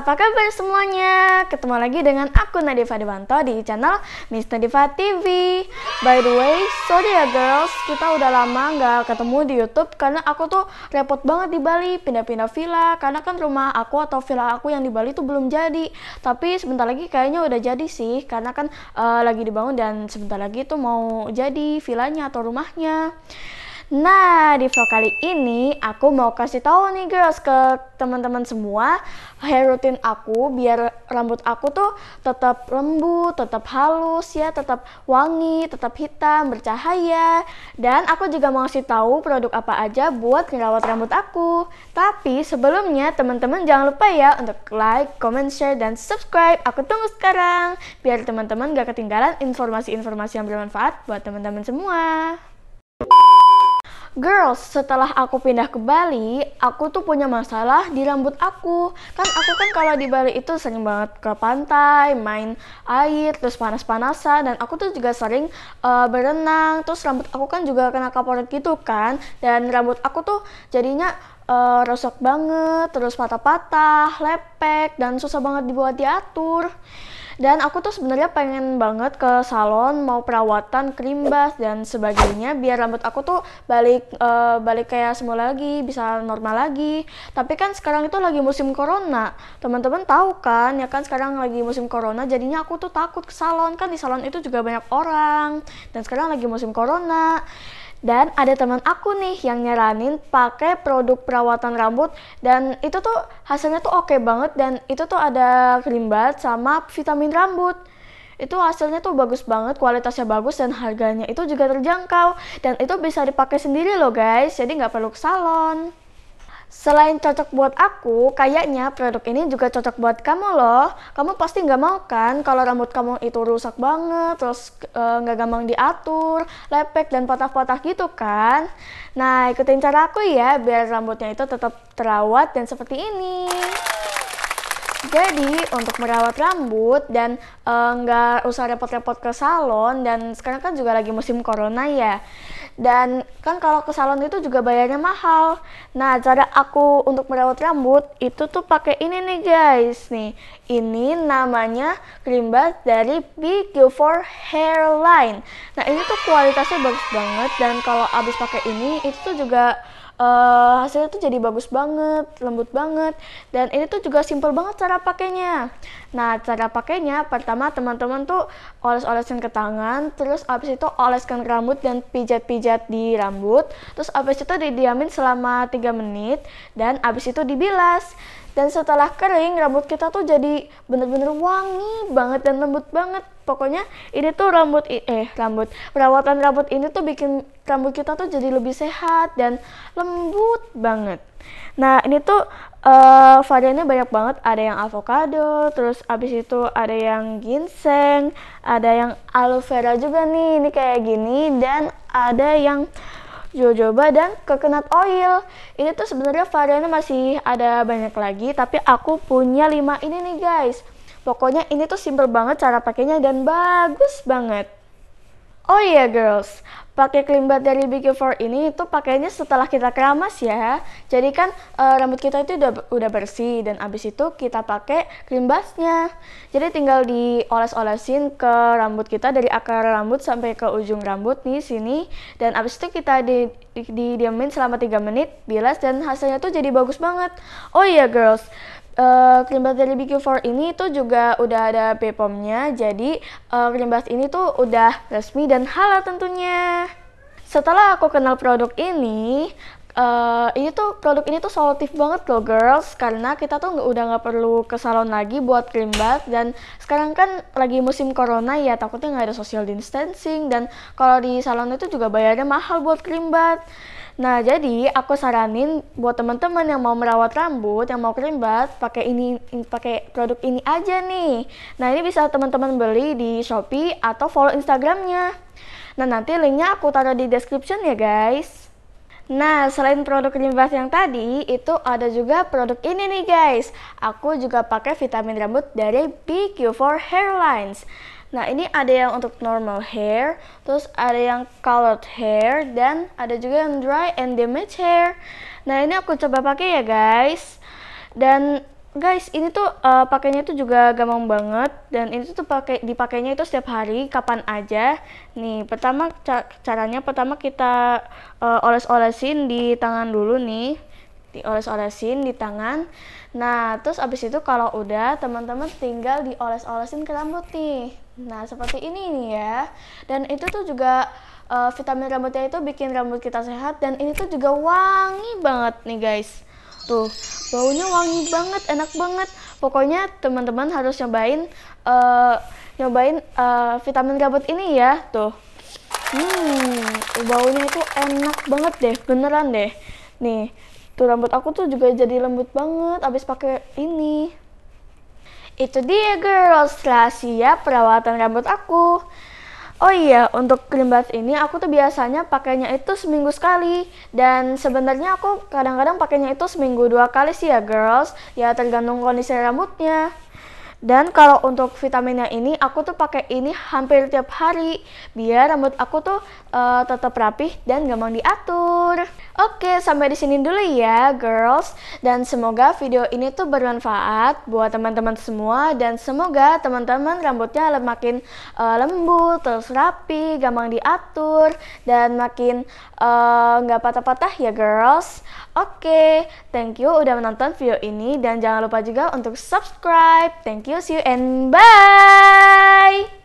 apa kabar semuanya? Ketemu lagi dengan aku Nadifa Dewanto di channel Miss Nadifa TV. By the way, sorry ya girls, kita udah lama nggak ketemu di YouTube karena aku tuh repot banget di Bali, pindah-pindah villa karena kan rumah aku atau villa aku yang di Bali tuh belum jadi. Tapi sebentar lagi kayaknya udah jadi sih karena kan uh, lagi dibangun dan sebentar lagi tuh mau jadi villanya atau rumahnya. Nah, di vlog kali ini aku mau kasih tahu nih girls ke teman-teman semua hair routine aku biar rambut aku tuh tetap lembut, tetap halus ya, tetap wangi, tetap hitam, bercahaya. Dan aku juga mau kasih tahu produk apa aja buat ngerawat rambut aku. Tapi sebelumnya teman-teman jangan lupa ya untuk like, comment, share dan subscribe. Aku tunggu sekarang biar teman-teman gak ketinggalan informasi-informasi yang bermanfaat buat teman-teman semua. Girls, setelah aku pindah ke Bali, aku tuh punya masalah di rambut aku. Kan aku kan kalau di Bali itu sering banget ke pantai, main air, terus panas-panasan, dan aku tuh juga sering uh, berenang. Terus rambut aku kan juga kena kaporit gitu kan, dan rambut aku tuh jadinya uh, eh, rusak banget, terus patah-patah, lepek, dan susah banget dibuat diatur. Dan aku tuh sebenarnya pengen banget ke salon mau perawatan, krim bath dan sebagainya biar rambut aku tuh balik uh, balik kayak semula lagi, bisa normal lagi. Tapi kan sekarang itu lagi musim corona. Teman-teman tahu kan, ya kan sekarang lagi musim corona jadinya aku tuh takut ke salon kan di salon itu juga banyak orang dan sekarang lagi musim corona. Dan ada teman aku nih yang nyaranin pakai produk perawatan rambut dan itu tuh hasilnya tuh oke okay banget dan itu tuh ada bat sama vitamin rambut. Itu hasilnya tuh bagus banget, kualitasnya bagus dan harganya itu juga terjangkau dan itu bisa dipakai sendiri loh guys, jadi nggak perlu ke salon. Selain cocok buat aku, kayaknya produk ini juga cocok buat kamu loh. Kamu pasti nggak mau kan kalau rambut kamu itu rusak banget, terus eh, nggak e, gampang diatur, lepek dan patah-patah gitu kan? Nah, ikutin cara aku ya biar rambutnya itu tetap terawat dan seperti ini. Jadi untuk merawat rambut dan eh, nggak e, usah repot-repot ke salon dan sekarang kan juga lagi musim corona ya dan kan kalau ke salon itu juga bayarnya mahal nah cara aku untuk merawat rambut itu tuh pakai ini nih guys nih ini namanya krim bath dari BQ4 Hairline nah ini tuh kualitasnya bagus banget dan kalau abis pakai ini itu tuh juga uh, hasilnya tuh jadi bagus banget, lembut banget. Dan ini tuh juga simple banget cara pakainya. Nah, cara pakainya pertama teman-teman tuh oles-olesin ke tangan, terus abis itu oleskan ke rambut dan pijat-pijat di rambut. Terus abis itu didiamin selama 3 menit dan abis itu dibilas dan setelah kering rambut kita tuh jadi bener-bener wangi banget dan lembut banget pokoknya ini tuh rambut eh rambut perawatan rambut ini tuh bikin rambut kita tuh jadi lebih sehat dan lembut banget nah ini tuh uh, variannya banyak banget ada yang avocado terus abis itu ada yang ginseng ada yang aloe vera juga nih ini kayak gini dan ada yang jojoba dan coconut oil. Ini tuh sebenarnya variannya masih ada banyak lagi, tapi aku punya lima ini nih guys. Pokoknya ini tuh simple banget cara pakainya dan bagus banget. Oh iya girls, pakai kelimbat dari BQ4 ini itu pakainya setelah kita keramas ya. Jadi kan e, rambut kita itu udah udah bersih dan abis itu kita pakai kelimbatnya. Jadi tinggal dioles-olesin ke rambut kita dari akar rambut sampai ke ujung rambut nih sini dan abis itu kita di, di, didiamin selama 3 menit, bilas dan hasilnya tuh jadi bagus banget. Oh iya girls, uh, Krimbas dari BQ4 ini tuh juga udah ada BPOM-nya, jadi uh, eh, Krimbas ini tuh udah resmi dan halal tentunya. Setelah aku kenal produk ini, uh, ini tuh produk ini tuh solutif banget loh girls, karena kita tuh nggak udah nggak perlu ke salon lagi buat Krimbas dan sekarang kan lagi musim corona ya takutnya nggak ada social distancing dan kalau di salon itu juga bayarnya mahal buat Krimbas. Nah, jadi aku saranin buat teman-teman yang mau merawat rambut, yang mau kerimbat, pakai ini pakai produk ini aja nih. Nah, ini bisa teman-teman beli di Shopee atau follow Instagramnya. Nah, nanti linknya aku taruh di description ya, guys. Nah, selain produk krimbat yang tadi, itu ada juga produk ini nih, guys. Aku juga pakai vitamin rambut dari BQ4 Hairlines. Nah, ini ada yang untuk normal hair, terus ada yang colored hair, dan ada juga yang dry and damaged hair. Nah, ini aku coba pakai ya, guys. Dan guys, ini tuh uh, pakainya tuh juga gampang banget dan ini tuh pakai dipakainya itu setiap hari kapan aja. Nih, pertama ca caranya pertama kita uh, oles-olesin di tangan dulu nih dioles-olesin di tangan. Nah, terus abis itu kalau udah teman-teman tinggal dioles-olesin ke rambut nih. Nah, seperti ini nih ya. Dan itu tuh juga uh, vitamin rambutnya itu bikin rambut kita sehat dan ini tuh juga wangi banget nih guys. Tuh, baunya wangi banget, enak banget. Pokoknya teman-teman harus nyobain uh, nyobain uh, vitamin rambut ini ya. Tuh. Hmm, baunya itu enak banget deh, beneran deh. Nih, tuh gitu. rambut aku tuh juga jadi lembut banget abis pakai ini itu dia girls rahasia perawatan rambut aku Oh iya, untuk krim bath ini aku tuh biasanya pakainya itu seminggu sekali dan sebenarnya aku kadang-kadang pakainya itu seminggu dua kali sih ya girls, ya tergantung kondisi rambutnya. Dan kalau untuk vitaminnya ini aku tuh pakai ini hampir tiap hari biar rambut aku tuh uh, tetap rapih dan gampang diatur. Oke, sampai di sini dulu ya girls dan semoga video ini tuh bermanfaat buat teman-teman semua dan semoga teman-teman rambutnya makin uh, lembut, terus rapi, gampang diatur dan makin eh, nggak uh, patah-patah ya girls. Oke, thank you udah menonton video ini dan jangan lupa juga untuk subscribe. Thank you you, see you, and bye!